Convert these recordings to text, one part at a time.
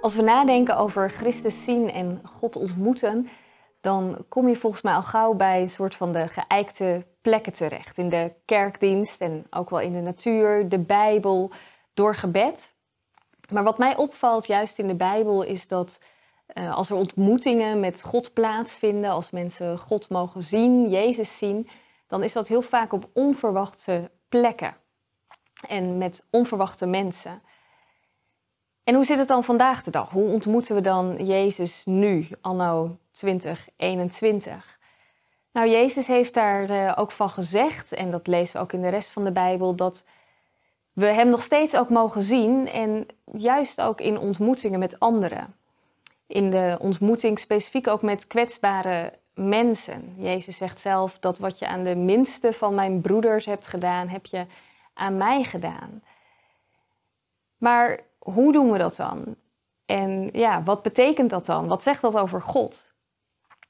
Als we nadenken over Christus zien en God ontmoeten, dan kom je volgens mij al gauw bij een soort van de geëikte plekken terecht. In de kerkdienst en ook wel in de natuur, de Bijbel, door gebed. Maar wat mij opvalt juist in de Bijbel is dat eh, als er ontmoetingen met God plaatsvinden, als mensen God mogen zien, Jezus zien, dan is dat heel vaak op onverwachte plekken en met onverwachte mensen. En hoe zit het dan vandaag de dag? Hoe ontmoeten we dan Jezus nu, anno 2021? Nou, Jezus heeft daar eh, ook van gezegd, en dat lezen we ook in de rest van de Bijbel, dat we Hem nog steeds ook mogen zien en juist ook in ontmoetingen met anderen. In de ontmoeting specifiek ook met kwetsbare mensen. Jezus zegt zelf dat wat je aan de minste van mijn broeders hebt gedaan, heb je aan mij gedaan. Maar hoe doen we dat dan? En ja, wat betekent dat dan? Wat zegt dat over God?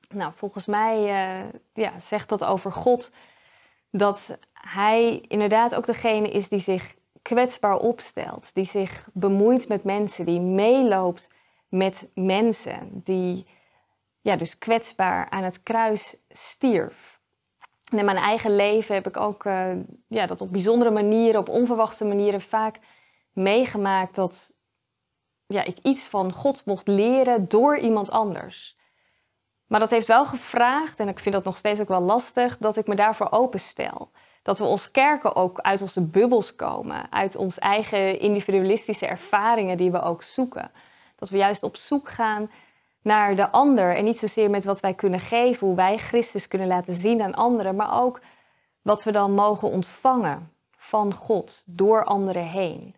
Nou, volgens mij eh, ja, zegt dat over God dat Hij inderdaad ook degene is die zich kwetsbaar opstelt, die zich bemoeit met mensen, die meeloopt met mensen, die ja, dus kwetsbaar aan het kruis stierf. in mijn eigen leven heb ik ook eh, ja, dat op bijzondere manieren, op onverwachte manieren vaak meegemaakt dat ja, ik iets van God mocht leren door iemand anders. Maar dat heeft wel gevraagd, en ik vind dat nog steeds ook wel lastig, dat ik me daarvoor openstel. Dat we ons kerken ook uit onze bubbels komen, uit onze eigen individualistische ervaringen die we ook zoeken. Dat we juist op zoek gaan naar de ander en niet zozeer met wat wij kunnen geven, hoe wij Christus kunnen laten zien aan anderen, maar ook wat we dan mogen ontvangen van God door anderen heen.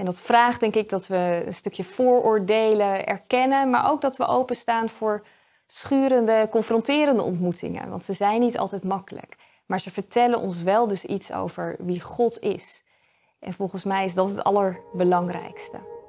En dat vraagt denk ik dat we een stukje vooroordelen erkennen, maar ook dat we openstaan voor schurende, confronterende ontmoetingen. Want ze zijn niet altijd makkelijk, maar ze vertellen ons wel dus iets over wie God is. En volgens mij is dat het allerbelangrijkste.